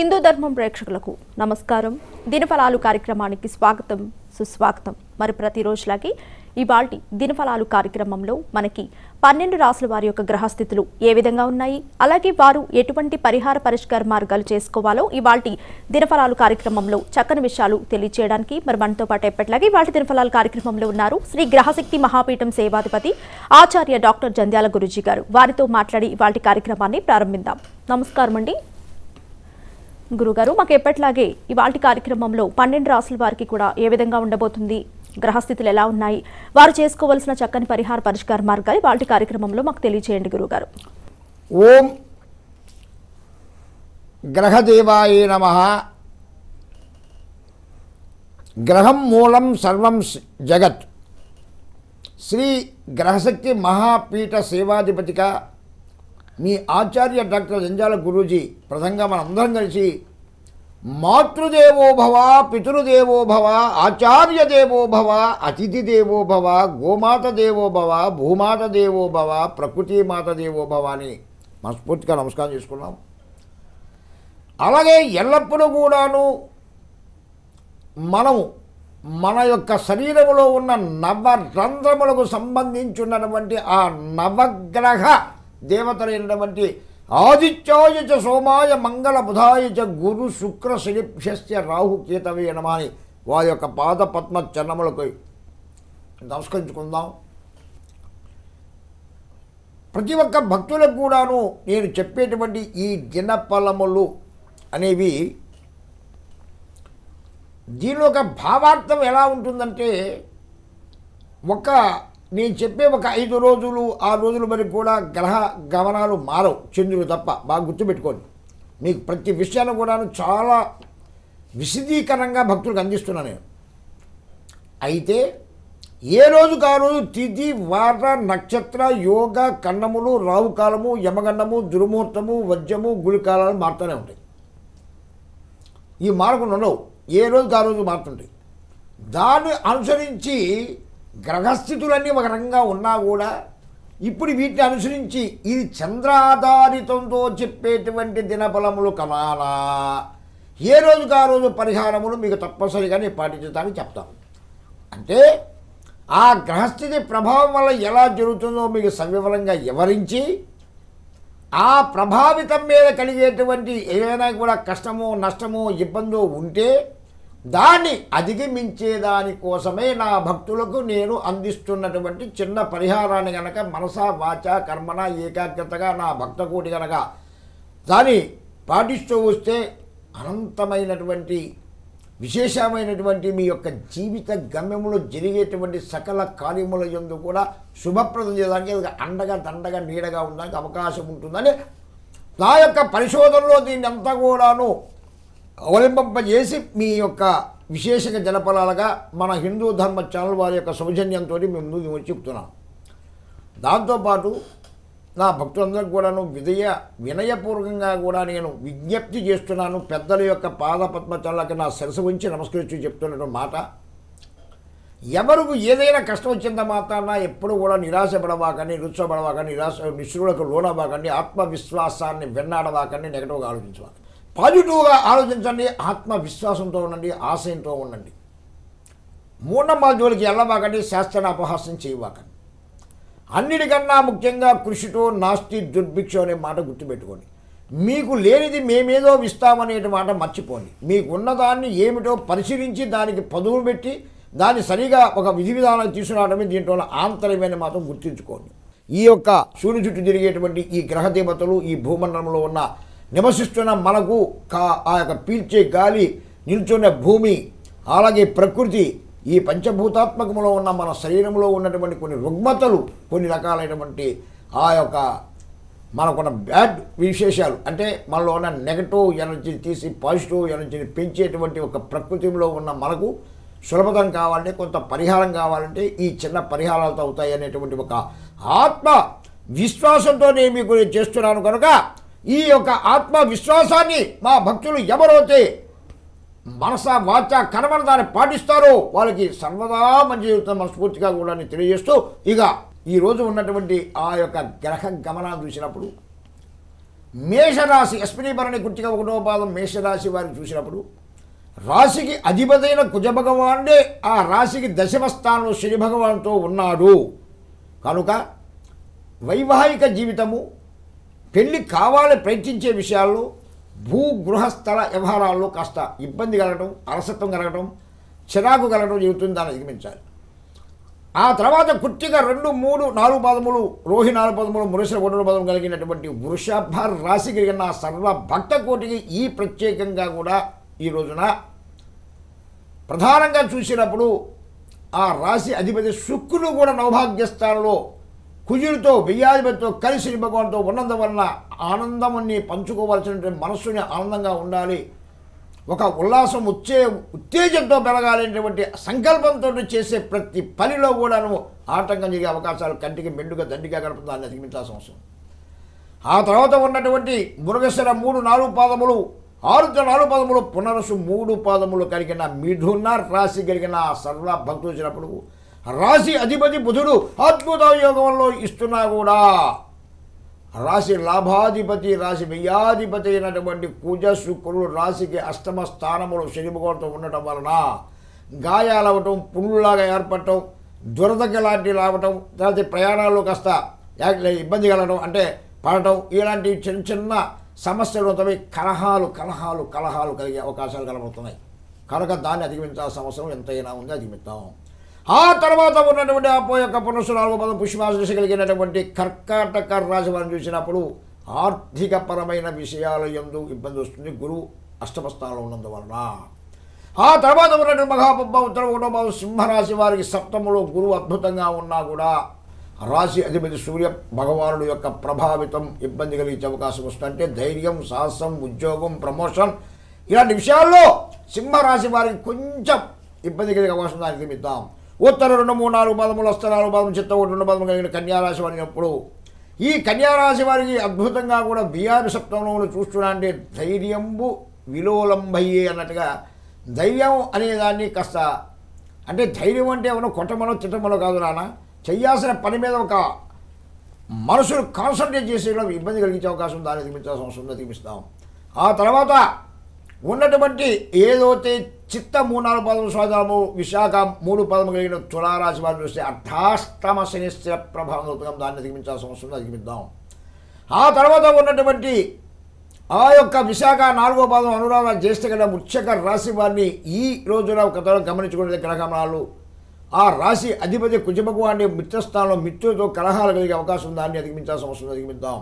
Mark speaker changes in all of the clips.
Speaker 1: హిందూ ధర్మం ప్రేక్షకులకు నమస్కారం దినఫలాలు కార్యక్రమానికి స్వాగతం సుస్వాగతం మరి ప్రతిరోజులాగే ఇవాల్టి దినఫలాలు కార్యక్రమంలో మనకి పన్నెండు రాసుల వారి యొక్క గ్రహస్థితులు ఏ విధంగా ఉన్నాయి అలాగే వారు ఎటువంటి పరిహార పరిష్కార మార్గాలు చేసుకోవాలో ఇవాల్టి దినఫలాలు కార్యక్రమంలో చక్కని విషయాలు తెలియచేయడానికి మరి మనతో పాటు ఎప్పటిలాగే ఇవాళ దినఫలాలు కార్యక్రమంలో ఉన్నారు శ్రీ గ్రహశక్తి మహాపీఠం సేవాధిపతి ఆచార్య డాక్టర్ జంధ్యాల గురుజీ గారు వారితో మాట్లాడి ఇవాళ కార్యక్రమాన్ని ప్రారంభిద్దాం నమస్కారం అండి గురుగారు మాకు ఎప్పట్లాగే ఇవాళ కార్యక్రమంలో పన్నెండు రాసుల వారికి కూడా ఏ విధంగా ఉండబోతుంది గ్రహస్థితులు ఎలా ఉన్నాయి వారు చేసుకోవాల్సిన చక్కని పరిహార పరిష్కార మార్గాలు వాళ్ళ కార్యక్రమంలో మాకు తెలియజేయండి గురుగారు
Speaker 2: ఓం గ్రహదేవాయ నమ గ్రహం మూలం సర్వం జగత్ శ్రీ గ్రహశక్తి మహాపీఠ సేవాధిపతిగా మీ ఆచార్య డాక్టర్ జంజాల గురూజీ ప్రథంగా మనందరం కలిసి మాతృదేవోభవ పితృదేవోభవ ఆచార్య దేవోభవ అతిథి దేవోభవ గోమాత దేవోభవ భూమాత దేవోభవ ప్రకృతి మాత దేవోభవ అని మనస్ఫూర్తిగా నమస్కారం చేసుకున్నాం అలాగే ఎల్లప్పుడూ కూడాను మనము మన యొక్క శరీరంలో ఉన్న నవరంధ్రములకు సంబంధించున్నటువంటి ఆ నవగ్రహ దేవతలైనటువంటి ఆదిత్యాయ చ సోమాయ మంగళ బుధాయ చ గురు శుక్ర శనిభ్యస్య రాహు కేతవే నమాని వారి యొక్క పాద పద్మ చరణములకు నమస్కరించుకుందాం ప్రతి ఒక్క భక్తులకు కూడాను నేను చెప్పేటువంటి ఈ దినఫలములు అనేవి దీని యొక్క భావార్థం ఎలా ఉంటుందంటే ఒక నేను చెప్పే ఒక ఐదు రోజులు ఆ రోజులు మరి కూడా గ్రహ గమనాలు మారవు చంద్రుడు తప్ప బాగా గుర్తుపెట్టుకోండి మీకు ప్రతి విషయాన్ని కూడా చాలా విశదీకరంగా భక్తులకు అందిస్తున్నాను నేను అయితే ఏ రోజుకు ఆ రోజు తిథి వార నక్షత్ర యోగ కన్నములు రావుకాలము యమగండము దుర్ముహూర్తము వజ్రము గుళికాలాలు మారుతూనే ఉంటాయి ఈ మార్పులు ఉండవు ఏ రోజుకు ఆ రోజు మారుతుంటాయి దాన్ని అనుసరించి గ్రహస్థితులన్నీ ఒక రకంగా ఉన్నా కూడా ఇప్పుడు వీటిని అనుసరించి ఇది చంద్రాధారితంతో చెప్పేటువంటి దినబలములు కలాలా ఏ రోజుకు ఆ రోజు పరిహారములు మీకు తప్పనిసరిగా నేను పాటించుతానని చెప్తాను అంటే ఆ గ్రహస్థితి ప్రభావం వల్ల ఎలా జరుగుతుందో మీకు సవివరంగా వివరించి ఆ ప్రభావితం మీద కలిగేటువంటి ఏదైనా కూడా కష్టమో నష్టమో ఇబ్బందో ఉంటే దాన్ని అధిగమించేదాని కోసమే నా భక్తులకు నేను అందిస్తున్నటువంటి చిన్న పరిహారాన్ని గనక మనస వాచ కర్మన ఏకాగ్రతగా నా భక్తకూటి గనక దాన్ని పాటిస్తూ వస్తే అనంతమైనటువంటి విశేషమైనటువంటి మీ యొక్క జీవిత గమ్యములో జరిగేటువంటి సకల కార్యముల ఎందు కూడా శుభప్రదం చేయడానికి అండగా దండగా నీడగా ఉండడానికి అవకాశం ఉంటుందని నా యొక్క పరిశోధనలో దీన్ని అంతా కూడాను అవలంబింపజేసి మీ యొక్క విశేషంగా జనపలాలుగా మన హిందూ ధర్మ ఛానల్ వారి యొక్క సౌజన్యంతో మేము ముందు చెప్తున్నాం దాంతోపాటు నా భక్తులందరికీ కూడాను విధయ వినయపూర్వకంగా కూడా నేను విజ్ఞప్తి చేస్తున్నాను పెద్దల యొక్క పాదపద్మచరులకు నా సరసు ఉంచి నమస్కరించి చెప్తున్న మాట ఎవరికి ఏదైనా కష్టం వచ్చిందా మాత్రాన ఎప్పుడు కూడా నిరాశపడవాకండి నిరుత్సవపడవాకండి నిరాశ నిశ్రులకు లోనవ్వాకండి ఆత్మవిశ్వాసాన్ని వెన్నాడవాకండి నెగటివ్గా ఆలోచించవాకండి పాజిటివ్గా ఆలోచించండి ఆత్మవిశ్వాసంతో ఉండండి ఆశయంతో ఉండండి మూఢనమ్మాల మాధ్యులకి వెళ్ళబాకండి శాస్త్రాన్ని అపహాస్యం చేయబాకండి అన్నిటికన్నా ముఖ్యంగా కృషితో నాస్తి దుర్భిక్ష అనే మాట గుర్తుపెట్టుకోండి మీకు లేనిది మేమేదో ఇస్తామనే మాట మర్చిపోండి మీకు ఉన్నదాన్ని ఏమిటో పరిశీలించి దానికి పదువు పెట్టి దాన్ని సరిగా ఒక విధి విధానం తీసుకురావడమే దీంట్లో ఆంతర్యమైన మాత్రం గుర్తుంచుకోండి ఈ యొక్క సూర్యుని చుట్టూ తిరిగేటువంటి ఈ గ్రహ దేవతలు ఈ భూమండలంలో ఉన్న నివసిస్తున్న మనకు కా ఆ యొక్క పీల్చే గాలి నిల్చున్న భూమి అలాగే ప్రకృతి ఈ పంచభూతాత్మకములో ఉన్న మన శరీరంలో ఉన్నటువంటి కొన్ని రుగ్మతలు కొన్ని రకాలైనటువంటి ఆ యొక్క మనకున్న బ్యాడ్ విశేషాలు అంటే మనలో ఉన్న నెగటివ్ ఎనర్జీని తీసి పాజిటివ్ ఎనర్జీని పెంచేటువంటి ఒక ప్రకృతిలో ఉన్న మనకు సులభతం కావాలంటే కొంత పరిహారం కావాలంటే ఈ చిన్న పరిహారాలతో అవుతాయి అనేటువంటి ఒక ఆత్మ విశ్వాసంతో నేను మీకు చేస్తున్నాను కనుక ఈ యొక్క ఆత్మవిశ్వాసాన్ని మా భక్తులు ఎవరైతే మనస వాచ కనబడ దాన్ని పాటిస్తారో వాళ్ళకి సర్వదా మంచి జీవితం మనస్ఫూర్తిగా కూడా తెలియజేస్తూ ఇక ఈరోజు ఉన్నటువంటి ఆ యొక్క గ్రహ గమనాలు చూసినప్పుడు మేషరాశి అశ్విని భరణి గుర్తిక ఒకటో పాదం మేషరాశి వారిని చూసినప్పుడు రాశికి అధిపతైన కుజభగవానుడే ఆ రాశికి దశమ స్థానంలో శని ఉన్నాడు కనుక వైవాహిక జీవితము పెళ్ళి కావాలని ప్రయత్నించే విషయాల్లో భూ గృహస్థల వ్యవహారాల్లో కాస్త ఇబ్బంది కలగడం అలసత్వం కలగడం చిరాకు కలగడం జరుగుతుంది దాన్ని అధిగమించాలి ఆ తర్వాత కుట్టిగా రెండు మూడు నాలుగు పదములు రోహి నాలుగు పదములు మురుష రెండు పదం కలిగినటువంటి వృషభ రాశి కలిగిన సర్వ భక్త కోటికి ఈ ప్రత్యేకంగా కూడా ఈ రోజున ప్రధానంగా చూసినప్పుడు ఆ రాశి అధిపతి శుక్రుడు కూడా నవభాగ్యస్థానంలో కుజుడితో బియ్యాధిపతితో కలిసి భగవంతో ఉన్నందు వలన ఆనందముని పంచుకోవాల్సినటువంటి మనస్సుని ఆనందంగా ఉండాలి ఒక ఉల్లాసం ఉత్తే ఉత్తేజంతో పెరగాలనేటువంటి సంకల్పంతో చేసే ప్రతి పనిలో కూడా నువ్వు ఆటంకం జరిగే అవకాశాలు కంటికి మెండుగా దండిగా కనపడాలని అధిగమించాల్సిన అవసరం ఆ తర్వాత ఉన్నటువంటి మృగశిర మూడు నాలుగు పాదములు ఆరుతో నాలుగు పాదములు పునరసు మూడు పాదములు కలిగిన మిథున రాశి కలిగిన సర్వ భక్తులు వచ్చినప్పుడు రాశి అధిపతి బుధుడు అద్భుత యోగంలో ఇస్తున్నా కూడా రాశి లాభాధిపతి రాశి వ్యయాధిపతి అయినటువంటి కుజ శుక్రుడు రాశికి అష్టమ స్థానములు శనిభగోడుతూ ఉండటం వలన గాయాలవటం పుండ్లాగా ఏర్పడటం దురదకి లాంటివి రావటం తర్వాత ప్రయాణాలు కాస్త ఇబ్బంది కలగడం అంటే పడటం ఇలాంటి చిన్న చిన్న సమస్యలు తవి కలహాలు కలహాలు కలహాలు కలిగే అవకాశాలు కలబడుతున్నాయి కనుక దాన్ని అధిగమించాల్సిన అవసరం ఎంతైనా ఉంది అధిగమిస్తాం ఆ తర్వాత ఉన్నటువంటి ఆ యొక్క పునఃసురాలు పదం పుష్పాశ కలిగినటువంటి కర్కాటక రాశి వారిని చూసినప్పుడు ఆర్థికపరమైన విషయాల ఎందు ఇబ్బంది వస్తుంది గురువు అష్టమస్థానంలో ఉన్నందువలన ఆ తర్వాత ఉన్నటువంటి మహాబొబ్బ ఉత్తర కుటుంబ సింహరాశి వారికి సప్తములో గురువు అద్భుతంగా ఉన్నా కూడా రాశి అధిపతి సూర్య భగవానుడు యొక్క ప్రభావితం ఇబ్బంది కలిగించే అవకాశం వస్తుందంటే ధైర్యం సాహసం ఉద్యోగం ప్రమోషన్ ఇలాంటి విషయాల్లో సింహరాశి వారికి కొంచెం ఇబ్బంది కలిగే అవకాశం దానికి మిద్దాం ఉత్తర రెండు మూడు నాలుగు పదములు వస్త నాలుగు పదము చిత్త ఒకటి రెండు పదము కలిగిన కన్యారాశి వారినప్పుడు ఈ కన్యారాశి వారికి అద్భుతంగా కూడా బీఆరు సప్తంలో చూస్తున్నా ధైర్యంబు విలోలంబయ్యే అన్నట్టుగా ధైర్యం అనేదాన్ని కాస్త అంటే ధైర్యం అంటే ఏమన్నా కొట్టమనో తిట్టమనో కాదు నాన్న చెయ్యాల్సిన పని మీద ఒక మనసును కాన్సన్ట్రేట్ చేసేలా ఇబ్బంది కలిగించే అవకాశం దాన్ని తీపించాల్సిన అవసరం తీపిస్తాం ఆ తర్వాత ఉన్నటువంటి ఏదైతే చిత్త మూడు నాలుగు పదము స్వాధాము విశాఖ మూడు పదము కలిగిన తులారాశి వారిని చూస్తే అర్థాష్టమ శనిశ్చర ప్రభావం దాన్ని అధిగమించాల్సిన అవసరం అధిగమిద్దాం ఆ తర్వాత ఉన్నటువంటి ఆ యొక్క విశాఖ నాలుగో పదం అనురాధ జ్యేష్ఠ గల ముచ్చక రాశి వారిని ఈ రోజున కథలో గమనించుకునే గ్రహగమనాలు ఆ రాశి అధిపతి కుజభగవాన్ని మిత్రస్థానంలో మిత్రులతో కలహాలు కలిగే అవకాశం దాన్ని అధిగమించాల్సిన అవసరం అధిగమిద్దాం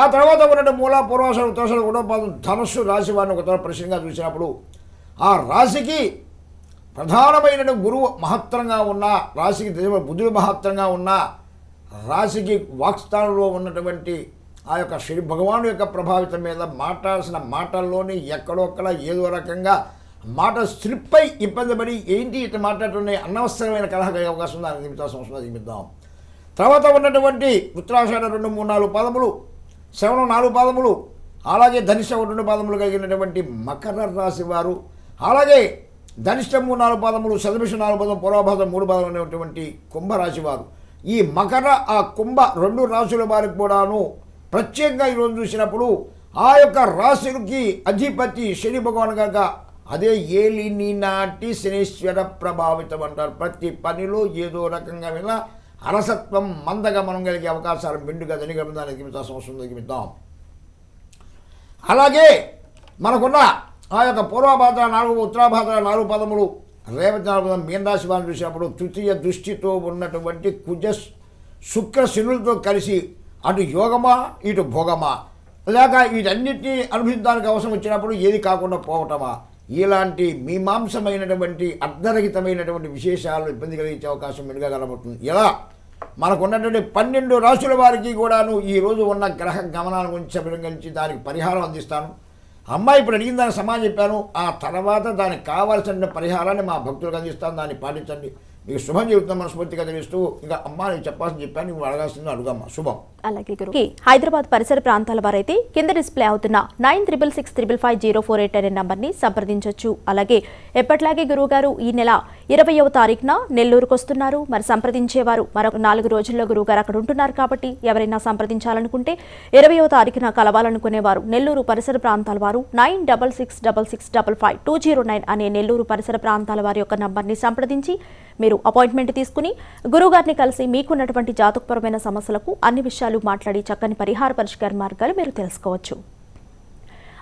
Speaker 2: ఆ తర్వాత ఉన్నటువంటి మూల పూర్వాసన ఉత్తరాసన కూడా పాదం ధనుస్సు రాశి వారిని ఒకసారి ప్రశ్నగా చూసినప్పుడు ఆ రాశికి ప్రధానమైన గురువు మహత్తరంగా ఉన్న రాశికి దేవ బుధుడు మహత్తరంగా ఉన్న రాశికి వాక్స్థానంలో ఉన్నటువంటి ఆ యొక్క శ్రీ భగవాను యొక్క ప్రభావితం మీద మాట్లాడాల్సిన మాటల్లోని ఎక్కడొక్కడ ఏదో రకంగా మాట స్లిప్పై ఇబ్బంది పడి ఏంటి ఇట్లా మాట్లాడుతున్నాయి అనవసరమైన కలహ అవకాశం దాన్ని దిగుతా సంవత్సరం దిగుతాం తర్వాత ఉన్నటువంటి ఉత్తరాషాఢ రెండు మూడు నాలుగు పాదములు శ్రవణం నాలుగు పాదములు అలాగే ధనిష రెండు పాదములు కలిగినటువంటి మకర రాశి వారు అలాగే ధనిష్టము నాలుగు మూడు శతభిషం నాలుగు పదం పూర్వభాదం మూడు పాదం అనేటువంటి కుంభరాశి వారు ఈ మకర ఆ కుంభ రెండు రాశుల వారికి కూడాను ప్రత్యేకంగా ఈరోజు చూసినప్పుడు ఆ యొక్క రాశులకి అధిపతి శని భగవాన్ కనుక అదే ఏలిని నాటి శనీశ్వర ప్రభావితం అంటారు ప్రతి పనిలో ఏదో రకంగా వెళ్ళ అరసత్వం మందగమనం కలిగే అవకాశాలు మెండుగా ధని గమనానికి సంవత్సరం దగ్గర అలాగే మనకున్న ఆ యొక్క పూర్వభాద్ర నాలుగు ఉత్తరాభాద్ర నాలుగు పదములు రేవతి నాలుగు పదం మీనరాశి వారిని చూసినప్పుడు తృతీయ దృష్టితో ఉన్నటువంటి కుజ శుక్ర శనులతో కలిసి అటు యోగమా ఇటు భోగమా లేక వీటన్నిటినీ అనుభవించడానికి అవసరం వచ్చినప్పుడు ఏది కాకుండా పోవటమా ఇలాంటి మీమాంసమైనటువంటి అర్ధరహితమైనటువంటి విశేషాలు ఇబ్బంది కలిగించే అవకాశం మెరుగగలబడుతుంది ఎలా మనకున్నటువంటి పన్నెండు రాసుల వారికి కూడాను ఈరోజు ఉన్న గ్రహ గమనాల గురించి పరిగణించి దానికి పరిహారం అందిస్తాను అమ్మాయి ఇప్పుడు అడిగింది దానికి సమాధానం చెప్పాను ఆ తర్వాత దానికి కావాల్సిన పరిహారాన్ని మా భక్తులకు అందిస్తాను దాన్ని పాటించండి మీకు శుభం చెబుతున్నా మనస్ఫూర్తిగా తెలుస్తూ ఇంకా అమ్మా నేను చెప్పాల్సింది చెప్పాను నువ్వు అడగాల్సింది అడుగమ్మా శుభం
Speaker 1: అలాగే గురు హైదరాబాద్ పరిసర ప్రాంతాల వారైతే కింద డిస్ప్లే అవుతున్న nine triple six triple five zero four eight అనే నంబర్ని సంప్రదించవచ్చు అలాగే ఎప్పట్లాగే గారు ఈ నెల ఇరవయవ తారీఖున నెల్లూరుకు వస్తున్నారు మరి సంప్రదించేవారు మరొక నాలుగు రోజుల్లో గురువు గారు అక్కడ ఉంటున్నారు కాబట్టి ఎవరైనా సంప్రదించాలనుకుంటే ఇరవయవ తారీఖున కలవాలనుకునేవారు నెల్లూరు పరిసర ప్రాంతాల వారు nine double six double six double five two zero nine అనే నెల్లూరు పరిసర ప్రాంతాల వారి యొక్క నంబర్ని సంప్రదించి మీరు మీరు అపాయింట్మెంట్ తీసుకుని గురువుగారిని కలిసి మీకున్నటువంటి జాతకపరమైన సమస్యలకు అన్ని విషయాలు మాట్లాడి చక్కని పరిహార పరిష్కార మార్గాలు మీరు తెలుసుకోవచ్చు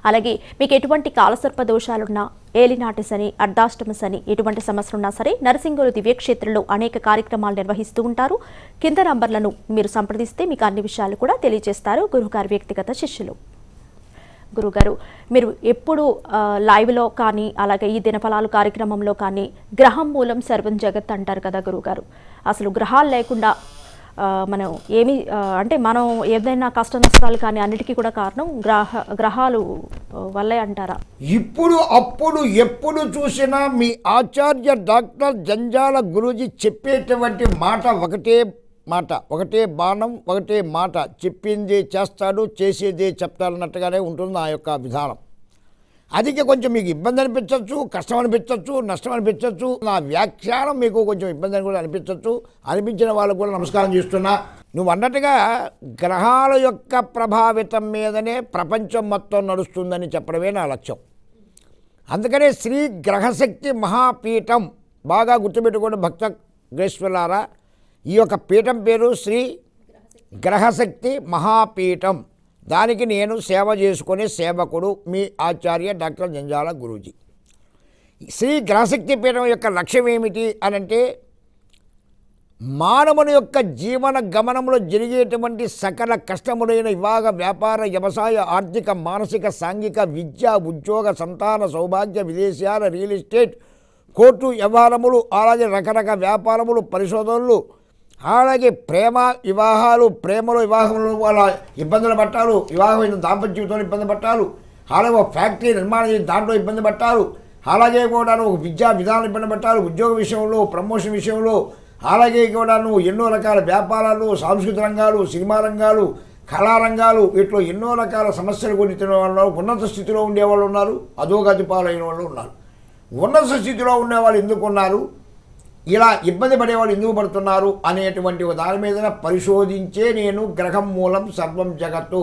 Speaker 1: అలాగే మీకు ఎటువంటి కాలసర్ప దోషాలున్నా ఏలినాటి సని అర్ధాష్టమ సని ఎటువంటి సమస్యలున్నా సరే నరసింగులు దివ్యక్షేత్రంలో అనేక కార్యక్రమాలు నిర్వహిస్తూ ఉంటారు కింద నంబర్లను మీరు సంప్రదిస్తే మీకు అన్ని విషయాలు కూడా తెలియజేస్తారు గురువుగారి వ్యక్తిగత శిష్యులు గురుగారు మీరు ఎప్పుడు లైవ్లో కానీ అలాగే ఈ దినఫలాలు కార్యక్రమంలో కానీ గ్రహం మూలం సర్వం జగత్ అంటారు కదా గురుగారు అసలు గ్రహాలు లేకుండా మనం ఏమి అంటే మనం ఏదైనా కష్ట నష్టాలు కానీ అన్నిటికీ కూడా కారణం గ్రహ గ్రహాలు వల్లే అంటారా
Speaker 2: ఇప్పుడు అప్పుడు ఎప్పుడు చూసినా మీ ఆచార్య డాక్టర్ జంజాల గురూజీ చెప్పేటువంటి మాట ఒకటే మాట ఒకటే బాణం ఒకటే మాట చెప్పింది చేస్తాడు చేసేది చెప్తాడన్నట్టుగానే ఉంటుంది ఆ యొక్క విధానం అదికి కొంచెం మీకు ఇబ్బంది అనిపించవచ్చు కష్టం అనిపించవచ్చు నష్టం అనిపించవచ్చు నా వ్యాఖ్యానం మీకు కొంచెం ఇబ్బంది అని కూడా అనిపించవచ్చు అనిపించిన వాళ్ళకు కూడా నమస్కారం చేస్తున్నా నువ్వు అన్నట్టుగా గ్రహాల యొక్క ప్రభావితం మీదనే ప్రపంచం మొత్తం నడుస్తుందని చెప్పడమే నా లక్ష్యం అందుకనే శ్రీ గ్రహశక్తి మహాపీఠం బాగా గుర్తుపెట్టుకోండి భక్త గ్రేశ్వరారా ఈ యొక్క పీఠం పేరు శ్రీ గ్రహశక్తి మహాపీఠం దానికి నేను సేవ చేసుకునే సేవకుడు మీ ఆచార్య డాక్టర్ జంజాల గురూజీ శ్రీ గ్రహశక్తి పీఠం యొక్క లక్ష్యం ఏమిటి అనంటే మానవుని యొక్క జీవన గమనంలో జరిగేటువంటి సకల కష్టములైన వివాహ వ్యాపార వ్యవసాయ ఆర్థిక మానసిక సాంఘిక విద్య ఉద్యోగ సంతాన సౌభాగ్య విదేశాల రియల్ ఎస్టేట్ కోర్టు వ్యవహారములు అలాగే రకరకాల వ్యాపారములు పరిశోధనలు అలాగే ప్రేమ వివాహాలు ప్రేమలో వివాహంలో వాళ్ళ ఇబ్బందులు పట్టాలు వివాహమైన దాంపత్య జీవితంలో ఇబ్బంది పట్టాలు అలాగే ఒక ఫ్యాక్టరీ నిర్మాణం దాంట్లో ఇబ్బంది పట్టాలు అలాగే కూడా ఒక విద్యా విధానం ఇబ్బంది పట్టారు ఉద్యోగ విషయంలో ప్రమోషన్ విషయంలో అలాగే కూడా నువ్వు ఎన్నో రకాల వ్యాపారాలు సాంస్కృతిక రంగాలు సినిమా రంగాలు కళారంగాలు వీటిలో ఎన్నో రకాల సమస్యలు కొని వాళ్ళు ఉన్నత స్థితిలో ఉండేవాళ్ళు ఉన్నారు అధోగతి పాలైన వాళ్ళు ఉన్నారు ఉన్నత స్థితిలో ఉండేవాళ్ళు ఎందుకు ఉన్నారు ఇలా ఇబ్బంది పడేవాళ్ళు ఎందుకు పడుతున్నారు అనేటువంటి దాని మీద పరిశోధించే నేను గ్రహం మూలం సర్వం జగత్తు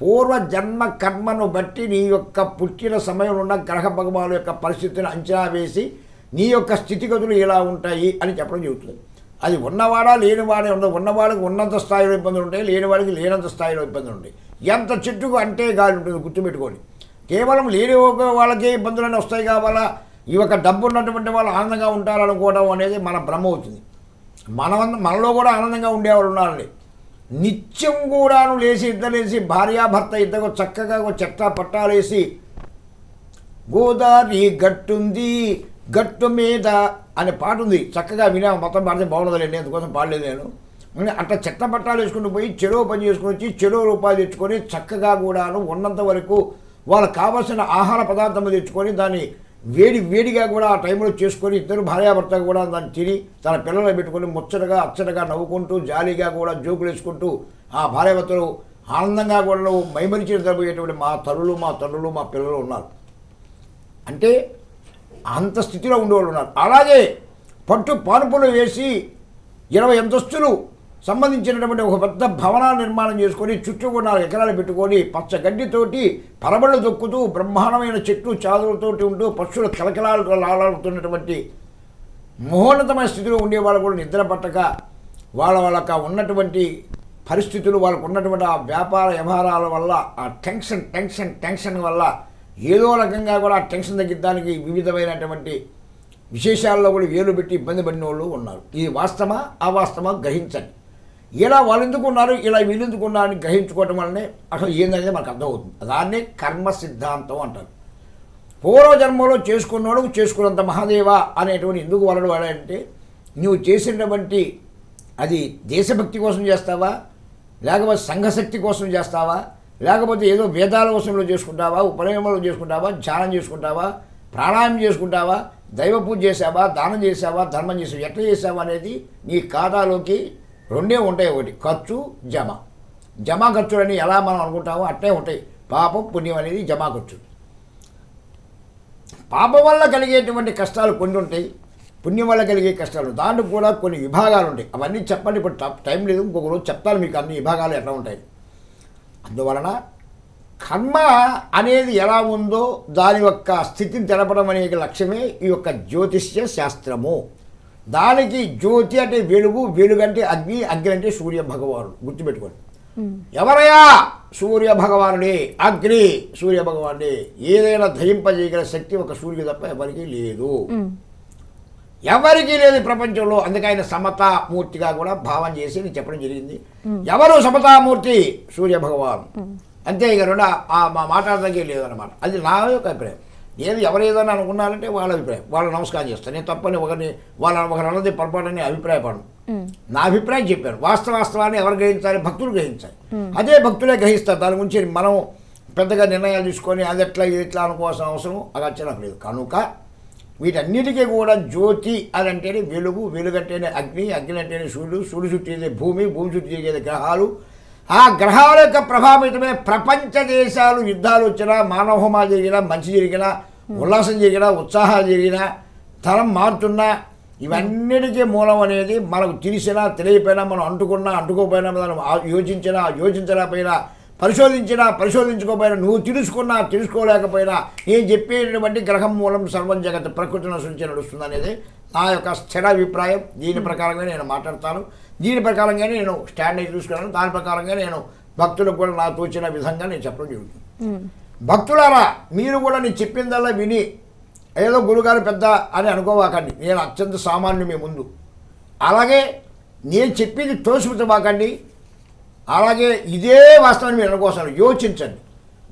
Speaker 2: పూర్వ జన్మ కర్మను బట్టి నీ యొక్క పుట్టిన సమయంలో ఉన్న గ్రహ భగవాను యొక్క పరిస్థితిని అంచనా వేసి నీ యొక్క స్థితిగతులు ఇలా ఉంటాయి అని చెప్పడం జరుగుతుంది అది ఉన్నవాడా లేనివాడే ఉండదు ఉన్నవాడికి ఉన్నంత స్థాయిలో ఇబ్బందులు ఉంటాయి లేనివాడికి లేనంత స్థాయిలో ఇబ్బందులు ఉంటాయి ఎంత చెట్టుకు అంటే గాలి ఉంటుంది గుర్తుపెట్టుకోండి కేవలం లేని వాళ్ళకే ఇబ్బందులన్నీ వస్తాయి కావాలా ఈ యొక్క డబ్బు ఉన్నటువంటి వాళ్ళు ఆనందంగా ఉంటారనుకోవడం అనేది మన భ్రమ అవుతుంది మన మనలో కూడా ఆనందంగా ఉండేవాళ్ళు ఉన్నారండి నిత్యం కూడాను లేచి ఇద్దరు లేచి భార్యాభర్త ఇద్దరు చక్కగా చెట్టా పట్టాలేసి గోదావరి గట్టుంది గట్టు మీద అనే పాట ఉంది చక్కగా వినా మొత్తం పాడితే బాగుండదులేండి అందుకోసం పాడలేదు నేను అట్ట చెత్త పట్టాలు వేసుకుని పోయి చెరువు పని చేసుకుని వచ్చి చెరువు రూపాయలు తెచ్చుకొని చక్కగా కూడాను ఉన్నంత వరకు వాళ్ళకు కావాల్సిన ఆహార పదార్థం తెచ్చుకొని దాన్ని వేడి వేడిగా కూడా ఆ టైంలో చేసుకొని ఇద్దరు భార్యాభర్త కూడా దాన్ని తిని తన పిల్లలు పెట్టుకొని ముచ్చటగా అచ్చటగా నవ్వుకుంటూ జాలీగా కూడా జోకులు వేసుకుంటూ ఆ భార్యాభర్తలు ఆనందంగా కూడా మైమరిచి నిద్రపోయేటువంటి మా తల్లులు మా తల్లులు మా పిల్లలు ఉన్నారు అంటే అంత స్థితిలో ఉండేవాళ్ళు ఉన్నారు అలాగే పట్టు పానుపులు వేసి ఇరవై అంతస్తులు సంబంధించినటువంటి ఒక పెద్ద భవనాలు నిర్మాణం చేసుకొని చుట్టూ కూడా నాలుగు ఎకరాలు పెట్టుకొని పచ్చగడ్డితోటి పరబళ్ళు దొక్కుతూ బ్రహ్మాండమైన చెట్లు చాదులతోటి ఉంటూ పక్షుల కలకలాలు లాలాడుతున్నటువంటి మహోన్నతమైన స్థితిలో ఉండేవాళ్ళు కూడా నిద్ర పట్టక వాళ్ళ వాళ్ళక ఉన్నటువంటి పరిస్థితులు వాళ్ళకు ఉన్నటువంటి ఆ వ్యాపార వ్యవహారాల వల్ల ఆ టెన్షన్ టెన్షన్ టెన్షన్ వల్ల ఏదో రకంగా కూడా ఆ టెన్షన్ తగ్గించడానికి వివిధమైనటువంటి విశేషాల్లో కూడా వేలు పెట్టి ఇబ్బంది పడిన వాళ్ళు ఉన్నారు ఇది వాస్తవా అవాస్తవా గ్రహించండి ఇలా వాళ్ళు ఉన్నారు ఇలా వీళ్ళెందుకున్నారని గ్రహించుకోవటం వల్లనే అసలు ఏందనేది మనకు అర్థమవుతుంది దాన్నే కర్మ సిద్ధాంతం అంటారు పూర్వజన్మలో చేసుకున్నాడు చేసుకున్నంత మహాదేవ అనేటువంటి ఎందుకు వలడు వాడంటే నువ్వు చేసినటువంటి అది దేశభక్తి కోసం చేస్తావా లేకపోతే సంఘశక్తి కోసం చేస్తావా లేకపోతే ఏదో వేదాల వశంలో చేసుకుంటావా ఉపనయమంలో చేసుకుంటావా ధ్యానం చేసుకుంటావా ప్రాణాయామం చేసుకుంటావా దైవ పూజ చేసావా దానం చేసావా ధర్మం చేసావా ఎట్లా చేసావా అనేది నీ ఖాతాలోకి రెండే ఉంటాయి ఒకటి ఖర్చు జమ జమ ఖర్చులని ఎలా మనం అనుకుంటామో అట్టే ఉంటాయి పాపం పుణ్యం అనేది జమా ఖర్చు పాపం వల్ల కలిగేటువంటి కష్టాలు కొన్ని ఉంటాయి పుణ్యం వల్ల కలిగే కష్టాలు దాంట్లో కూడా కొన్ని విభాగాలు ఉంటాయి అవన్నీ చెప్పండి ఇప్పుడు టైం లేదు ఇంకొక రోజు చెప్తాను మీకు అన్ని విభాగాలు ఎట్లా ఉంటాయి అందువలన కర్మ అనేది ఎలా ఉందో దాని యొక్క స్థితిని తెలపడం అనే లక్ష్యమే ఈ యొక్క జ్యోతిష్య శాస్త్రము దానికి జ్యోతి అంటే వెలుగు వెలుగు అంటే అగ్ని అగ్ని అంటే సూర్య భగవానుడు గుర్తుపెట్టుకోండి ఎవరయా సూర్య భగవానుడే అగ్ని సూర్య భగవానుడే ఏదైనా ధరింపజేయగల శక్తి ఒక సూర్యుడు తప్ప ఎవరికీ లేదు ఎవరికీ లేదు ప్రపంచంలో అందుకే ఆయన సమతామూర్తిగా కూడా భావం చేసి నేను చెప్పడం జరిగింది ఎవరు సమతామూర్తి సూర్య భగవాన్ అంతే ఇక రెండు ఆ మాట్లాడదానికి లేదన్నమాట అది నా యొక్క అభిప్రాయం ఏది ఎవరు ఏదైనా అనుకున్నారంటే వాళ్ళ అభిప్రాయం వాళ్ళు నమస్కారం చేస్తాను నేను తప్పని ఒకరిని వాళ్ళ ఒకరి అన్నది పొరపాటుని అభిప్రాయపడను నా అభిప్రాయం చెప్పాను వాస్తవ వాస్తవాన్ని ఎవరు గ్రహించాలి భక్తులు గ్రహించాలి అదే భక్తులే గ్రహిస్తారు దాని గురించి మనం పెద్దగా నిర్ణయాలు తీసుకొని అది ఎట్లా ఇది ఎట్లా అనుకోవాల్సిన అవసరం అది వచ్చేనాకు లేదు కనుక వీటన్నిటికీ కూడా జ్యోతి అని అంటేనే వెలుగు వెలుగట్టేనే అగ్ని అగ్ని అంటేనే సూర్యుడు సూర్యుడు చుట్టేదే భూమి భూమి చుట్టూ తిరిగేది గ్రహాలు ఆ గ్రహాల యొక్క ప్రభావితమే ప్రపంచ దేశాలు యుద్ధాలు వచ్చినా మానవ హోమాలు జరిగినా మంచి జరిగినా ఉల్లాసం జరిగినా ఉత్సాహాలు జరిగినా తరం మారుతున్నా ఇవన్నిటికీ మూలం అనేది మనకు తెలిసినా తెలియపోయినా మనం అంటుకున్నా అంటుకోపోయినా మనం యోచించినా యోచించలేకపోయినా పరిశోధించినా పరిశోధించుకోపోయినా నువ్వు తెలుసుకున్నా తెలుసుకోలేకపోయినా ఏం చెప్పేటటువంటి గ్రహం మూలం సర్వం జగత్ ప్రకృతి సృష్టి నడుస్తుంది అనేది నా యొక్క స్థిర అభిప్రాయం దీని ప్రకారంగా నేను మాట్లాడతాను దీని ప్రకారంగానే నేను స్టాండ్ అయి చూసుకున్నాను దాని ప్రకారంగా నేను భక్తులకు కూడా నా తోచిన విధంగా నేను చెప్పడం జరుగుతుంది భక్తులారా మీరు కూడా నేను చెప్పిందల్లా విని ఏదో గురుగారు పెద్ద అని అనుకోవాకండి నేను అత్యంత సామాన్యు మీ ముందు అలాగే నేను చెప్పింది తోసిపుచ్చబాకండి అలాగే ఇదే వాస్తవాన్ని మీరు అనుకోసారు యోచించండి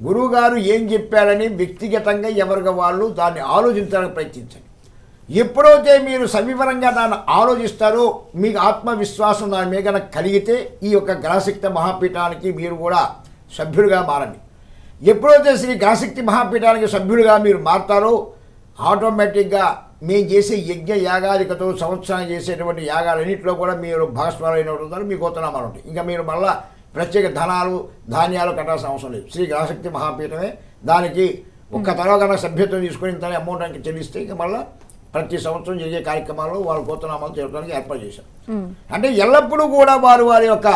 Speaker 2: గురువుగారు ఏం చెప్పారని వ్యక్తిగతంగా ఎవరికి వాళ్ళు దాన్ని ఆలోచించడానికి ప్రయత్నించండి ఎప్పుడైతే మీరు సవివరంగా దాన్ని ఆలోచిస్తారో మీకు ఆత్మవిశ్వాసం దాని మీద కలిగితే ఈ యొక్క గ్రహశక్తి మహాపీఠానికి మీరు కూడా సభ్యులుగా మారండి ఎప్పుడైతే శ్రీ గ్రహశక్తి మహాపీఠానికి సభ్యులుగా మీరు మారతారో ఆటోమేటిక్గా మేము చేసే యజ్ఞ యాగాదికతో సంవత్సరం చేసేటువంటి యాగాలన్నింటిలో కూడా మీరు భాగస్వామైనటువంటి మీకు వస్తున్నాం ఉంటుంది ఇంకా మీరు మళ్ళీ ప్రత్యేక ధనాలు ధాన్యాలు కట్టాల్సిన అవసరం లేదు శ్రీ గ్రహశక్తి మహాపీఠమే దానికి ఒక్క తర్వాత సభ్యత్వం తీసుకుని ఇంత అమౌంట్ చెల్లిస్తే ఇంకా మళ్ళీ ప్రతి సంవత్సరం జరిగే కార్యక్రమాల్లో వాళ్ళ కోతనామాలు చేయడానికి ఏర్పాటు చేశారు అంటే ఎల్లప్పుడూ కూడా వారు వారి యొక్క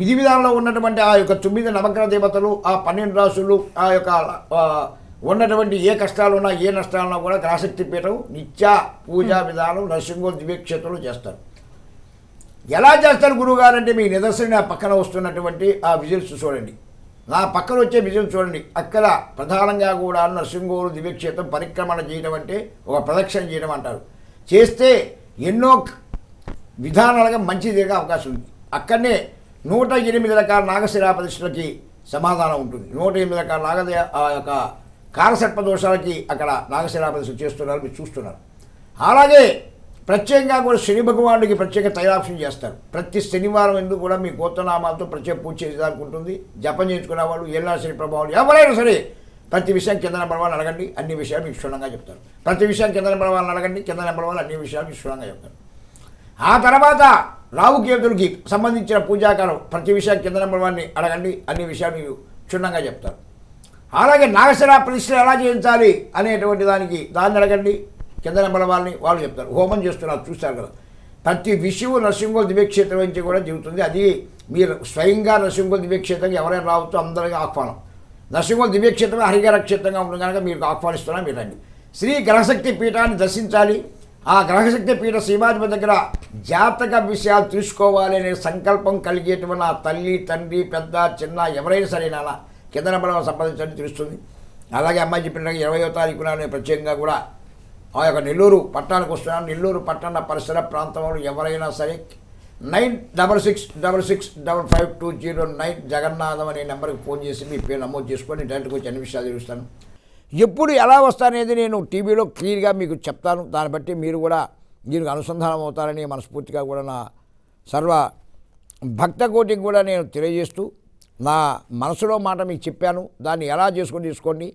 Speaker 2: విధి విధానంలో ఉన్నటువంటి ఆ యొక్క తొమ్మిది నవగ్రహ దేవతలు ఆ పన్నెండు రాసులు ఆ యొక్క ఉన్నటువంటి ఏ కష్టాలు ఉన్నా ఏ నష్టాలున్నా కూడా గ్రహశక్తి పీఠం నిత్య పూజా విధానం నరసింహో దివ్యక్షేత్రం చేస్తారు ఎలా చేస్తారు అంటే మీ నిదర్శన పక్కన వస్తున్నటువంటి ఆ విజిల్స్ చూడండి నా పక్కన వచ్చే విజయం చూడండి అక్కడ ప్రధానంగా కూడా నరసింహోరు దివ్యక్షేత్రం పరిక్రమణ చేయడం అంటే ఒక ప్రదక్షిణ చేయడం అంటారు చేస్తే ఎన్నో విధానాలుగా మంచి జరిగే అవకాశం ఉంది అక్కడనే నూట ఎనిమిది రకాల నాగశిలా ప్రతిష్టలకి సమాధానం ఉంటుంది నూట ఎనిమిది రకాల నాగ యొక్క కారసర్ప దోషాలకి అక్కడ నాగశిలా ప్రతిష్ఠ చేస్తున్నారు మీరు చూస్తున్నారు అలాగే ప్రత్యేకంగా కూడా శని భగవానుడికి ప్రత్యేక తైలాక్షం చేస్తారు ప్రతి శనివారం ఎందుకు కూడా మీ గోత్రనామాలతో ప్రత్యేక పూజ చేసేదానికి ఉంటుంది జపం చేయించుకునే వాళ్ళు ఎల్లా శని ప్రభావాలు ఎవరైనా సరే ప్రతి విషయం కింద నెంబర్ వాళ్ళు అడగండి అన్ని విషయాలు మీకు క్షుణ్ణంగా చెప్తారు ప్రతి విషయం కింద నెంబర్ వాళ్ళని అడగండి కింద నెంబర్ వాళ్ళు అన్ని విషయాలు మీకు క్షుణ్ణంగా చెప్తారు ఆ తర్వాత రావుకేతులకి సంబంధించిన పూజాకారం ప్రతి విషయం కింద నెంబర్ వాళ్ళని అడగండి అన్ని విషయాలు మీరు క్షుణ్ణంగా చెప్తారు అలాగే నాగశిలా ప్రతిష్ఠలు ఎలా చేయించాలి అనేటువంటి దానికి దాన్ని అడగండి కింద నెంబర్ వాళ్ళని వాళ్ళు చెప్తారు హోమం చేస్తున్నారు చూస్తారు కదా ప్రతి విషువు నరసింహ దివ్యక్షేత్రం నుంచి కూడా దిగుతుంది అది మీరు స్వయంగా నరసింహుల దివ్యక్షేత్రం ఎవరైనా రావచ్చు అందరికీ ఆహ్వానం నరసింహ దివ్యక్షేత్రం హరిగర క్షేత్రంగా ఉంటుంది కనుక మీకు ఆహ్వానిస్తున్నా అండి శ్రీ గ్రహశక్తి పీఠాన్ని దర్శించాలి ఆ గ్రహశక్తి పీఠ శ్రీమాధిపతి దగ్గర జాతక విషయాలు తీసుకోవాలి అనే సంకల్పం కలిగేటువంటి ఆ తల్లి తండ్రి పెద్ద చిన్న ఎవరైనా సరే నాన్న కింద నెంబర్ సంపాదించాలని తెలుస్తుంది అలాగే అమ్మాయి చెప్పిన ఇరవయో తారీఖున ప్రత్యేకంగా కూడా ఆ యొక్క నెల్లూరు పట్టణానికి వస్తున్నాను నెల్లూరు పట్టణ పరిసర ప్రాంతంలో ఎవరైనా సరే nine double six double six double five two zero nine Jagannatham అనే నెంబర్కి ఫోన్ చేసి మీ పేరు నమోదు చేసుకొని డైరెక్ట్ వచ్చి అన్ని విషయాలు తెలుస్తాను ఎప్పుడు ఎలా వస్తానేది నేను టీవీలో క్లియర్గా మీకు చెప్తాను దాన్ని బట్టి మీరు కూడా దీనికి అనుసంధానం అవుతారని మనస్ఫూర్తిగా కూడా నా సర్వ భక్త కోటికి కూడా నేను తెలియజేస్తూ నా మనసులో మాట మీకు చెప్పాను దాన్ని ఎలా చేసుకొని తీసుకోండి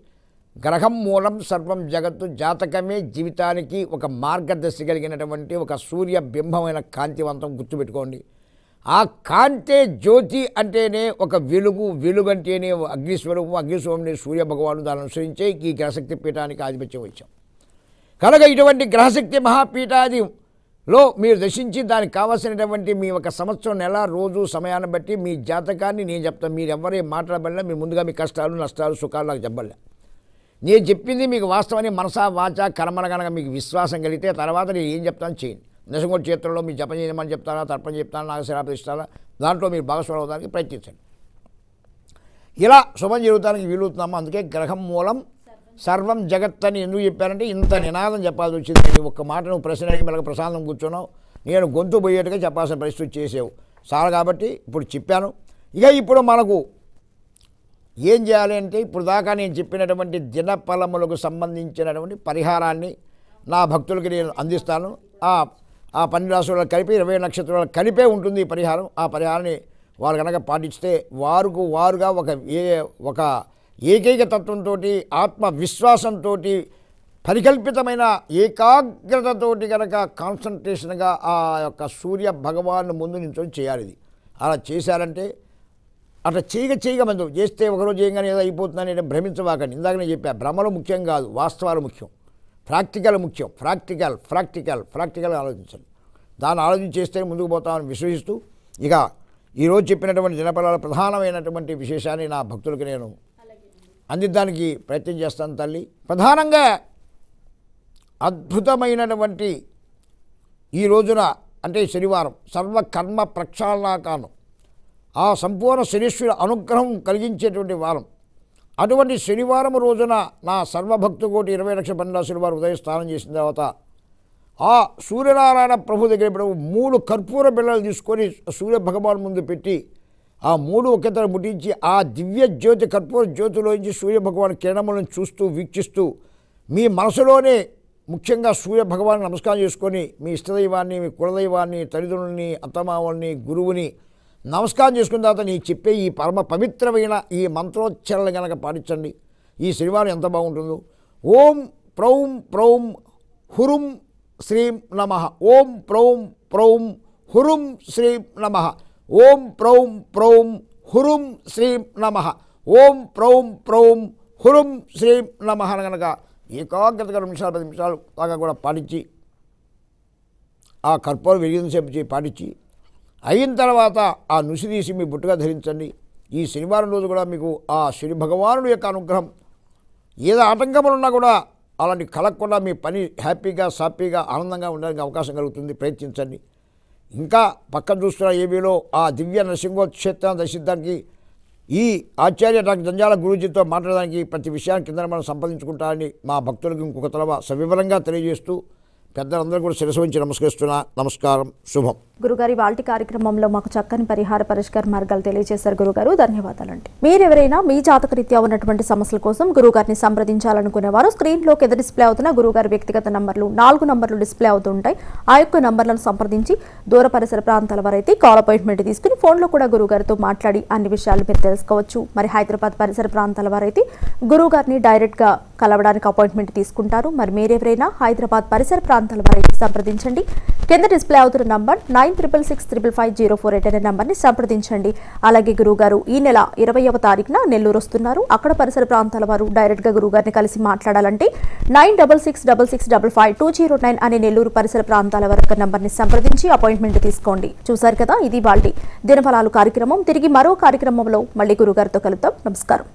Speaker 2: గ్రహం మూలం సర్వం జగత్తు జాతకమే జీవితానికి ఒక మార్గదర్శి కలిగినటువంటి ఒక సూర్య బింబమైన కాంతివంతం గుర్తుపెట్టుకోండి ఆ కాంతే జ్యోతి అంటేనే ఒక వెలుగు వెలుగు అంటేనే అగ్నిస్వరూపం అగ్నిస్వరూపం సూర్య భగవాను దాన్ని అనుసరించే ఈ గ్రహశక్తి పీఠానికి ఆధిపత్యం వచ్చాం కనుక ఇటువంటి గ్రహశక్తి మహాపీఠాది లో మీరు దర్శించి దానికి కావాల్సినటువంటి మీ ఒక సంవత్సరం నెల రోజు సమయాన్ని బట్టి మీ జాతకాన్ని నేను చెప్తాను మీరు ఎవరే మాట్లాడబడలే మీ ముందుగా మీ కష్టాలు నష్టాలు సుఖాలు నాకు చెప్పలే నేను చెప్పింది మీకు వాస్తవాన్ని మనసా వాచ కర్మల కనుక మీకు విశ్వాసం కలిగితే తర్వాత నేను ఏం చెప్తాను చేయండి నిజంగా చేతుల్లో మీరు జపం చేయమని చెప్తారా తర్పణ చెప్తారా నాగశరాప ఇస్తారా దాంట్లో మీరు భాగస్వామి అవడానికి ప్రయత్నించండి ఇలా శుభం జరుగుతానికి వీలుతున్నాము అందుకే గ్రహం మూలం సర్వం జగత్ అని ఎందుకు చెప్పారంటే ఇంత నినాదం చెప్పాల్సి వచ్చింది ఒక్క మాట నువ్వు ప్రశ్న అడిగి ప్రశాంతం కూర్చున్నావు నేను గొంతు పోయేట్టుగా చెప్పాల్సిన పరిస్థితి చేసావు చాలా కాబట్టి ఇప్పుడు చెప్పాను ఇక ఇప్పుడు మనకు ఏం చేయాలంటే ఇప్పుడు దాకా నేను చెప్పినటువంటి దినఫలములకు సంబంధించినటువంటి పరిహారాన్ని నా భక్తులకి నేను అందిస్తాను ఆ ఆ పన్నెండు రాశులు కలిపి ఇరవై నక్షత్రాలు కలిపే ఉంటుంది ఈ పరిహారం ఆ పరిహారాన్ని వారు కనుక పాటిస్తే వారుకు వారుగా ఒక ఏ ఒక ఏకైక తత్వంతో ఆత్మవిశ్వాసంతో పరికల్పితమైన ఏకాగ్రతతోటి కనుక కాన్సన్ట్రేషన్గా ఆ యొక్క సూర్య భగవాన్ ముందు నించొని చేయాలి ఇది అలా చేశారంటే అట్లా చేయగ చేయగా చేస్తే ఒకరోజు చేయగానే ఏదో అయిపోతుందని నేను భ్రమించవాకండి ఇందాక నేను చెప్పా భ్రమలు ముఖ్యం కాదు వాస్తవాలు ముఖ్యం ప్రాక్టికల్ ముఖ్యం ప్రాక్టికల్ ప్రాక్టికల్ ప్రాక్టికల్ ఆలోచించండి దాన్ని ఆలోచన చేస్తేనే ముందుకు పోతామని విశ్వసిస్తూ ఇక ఈరోజు చెప్పినటువంటి జనపదాల ప్రధానమైనటువంటి విశేషాన్ని నా భక్తులకు నేను అందించడానికి ప్రయత్నం చేస్తాను తల్లి ప్రధానంగా అద్భుతమైనటువంటి ఈ రోజున అంటే శనివారం సర్వకర్మ ప్రక్షాళనాకాను ఆ సంపూర్ణ శనీశ్వరి అనుగ్రహం కలిగించేటువంటి వారం అటువంటి శనివారం రోజున నా సర్వభక్తుకోటి ఇరవై లక్షల పన్నెండు వారు ఉదయం స్నానం చేసిన తర్వాత ఆ సూర్యనారాయణ ప్రభు దగ్గర మూడు కర్పూర బిళ్ళలు తీసుకొని సూర్య భగవాన్ ముందు పెట్టి ఆ మూడు ఒకేతర ముట్టించి ఆ దివ్య జ్యోతి కర్పూర జ్యోతిలోంచి సూర్య భగవాన్ కిరణములను చూస్తూ వీక్షిస్తూ మీ మనసులోనే ముఖ్యంగా సూర్య భగవాన్ నమస్కారం చేసుకొని మీ ఇష్టదైవాన్ని మీ కులదైవాన్ని తల్లిదండ్రులని అత్తమామల్ని గురువుని నమస్కారం చేసుకున్న తర్వాత నీకు చెప్పే ఈ పరమ పవిత్రమైన ఈ మంత్రోచ్చరణ కనుక పాటించండి ఈ శ్రీవారం ఎంత బాగుంటుందో ఓం ప్రౌం ప్రౌం హురుం శ్రీం నమ ఓం ప్రౌం ప్రౌం హురుం శ్రీం నమ ఓం ప్రౌం ప్రౌం హురుం శ్రీం నమ ఓం ప్రౌం ప్రౌం హురుం శ్రీం నమ కనుక ఏకాగ్రతగా నిమిషాలు పది నిమిషాలు దాకా కూడా పాటించి ఆ కర్పూరం వెలిగించేపు పాటించి అయిన తర్వాత ఆ నుసి తీసి మీ బుట్టుగా ధరించండి ఈ శనివారం రోజు కూడా మీకు ఆ శని భగవానుడు యొక్క అనుగ్రహం ఏదో ఆటంకములున్నా కూడా అలాంటి కలగకుండా మీ పని హ్యాపీగా సాపీగా ఆనందంగా ఉండడానికి అవకాశం కలుగుతుంది ప్రయత్నించండి ఇంకా పక్క చూస్తున్న ఏవీలో ఆ దివ్య నరసింహోక్షేత్రాన్ని దర్శించడానికి ఈ ఆచార్య డాక్టర్ జంజాల గురూజీతో మాట్లాడడానికి ప్రతి విషయాన్ని కింద మనం సంపాదించుకుంటారని మా భక్తులకు ఇంకొక తలవ సవివరంగా తెలియజేస్తూ పెద్దలందరూ కూడా శిరసవించి నమస్కరిస్తున్నా నమస్కారం శుభం
Speaker 1: గురుగారి వాల్టి కార్యక్రమంలో మాకు చక్కని పరిహార పరిష్కార మార్గాలు తెలియజేశారు గురుగారు ధన్యవాదాలండి మీరెవరైనా మీ జాతకరీత్యా ఉన్నటువంటి సమస్యల కోసం గురుగారిని సంప్రదించాలనుకునేవారు స్క్రీన్లోకి ఎదురు డిస్ప్లే అవుతున్న గురుగారి వ్యక్తిగత నంబర్లు నాలుగు నంబర్లు డిస్ప్లే అవుతుంటాయి ఆ యొక్క నంబర్లను సంప్రదించి దూర పరిసర ప్రాంతాల వారైతే కాల్ అపాయింట్మెంట్ తీసుకుని ఫోన్లో కూడా గురుగారితో మాట్లాడి అన్ని విషయాలు మీరు తెలుసుకోవచ్చు మరి హైదరాబాద్ పరిసర ప్రాంతాల వారైతే గురుగారిని డైరెక్ట్గా కలవడానికి అపాయింట్మెంట్ తీసుకుంటారు మరి మీరెవరైనా హైదరాబాద్ పరిసర ప్రాంతాల వారైతే సంప్రదించండి కింద డిస్ప్లే అవుతున్న number nine triple six triple five zero four eight అనే నంబర్ని సంప్రదించండి అలాగే గురువుగారు ఈ నెల ఇరవైవ తారీఖున నెల్లూరు వస్తున్నారు అక్కడ పరిసర ప్రాంతాల వారు డైరెక్ట్గా గురువుగారిని కలిసి మాట్లాడాలంటే nine double six double six double five two zero nine అనే నెల్లూరు పరిసర ప్రాంతాల వరకు నంబర్ని సంప్రదించి అపాయింట్మెంట్ తీసుకోండి చూశారు కదా ఇది వాళ్ళ దినఫలాలు కార్యక్రమం తిరిగి మరో కార్యక్రమంలో మళ్ళీ గురుగారితో కలుద్దాం నమస్కారం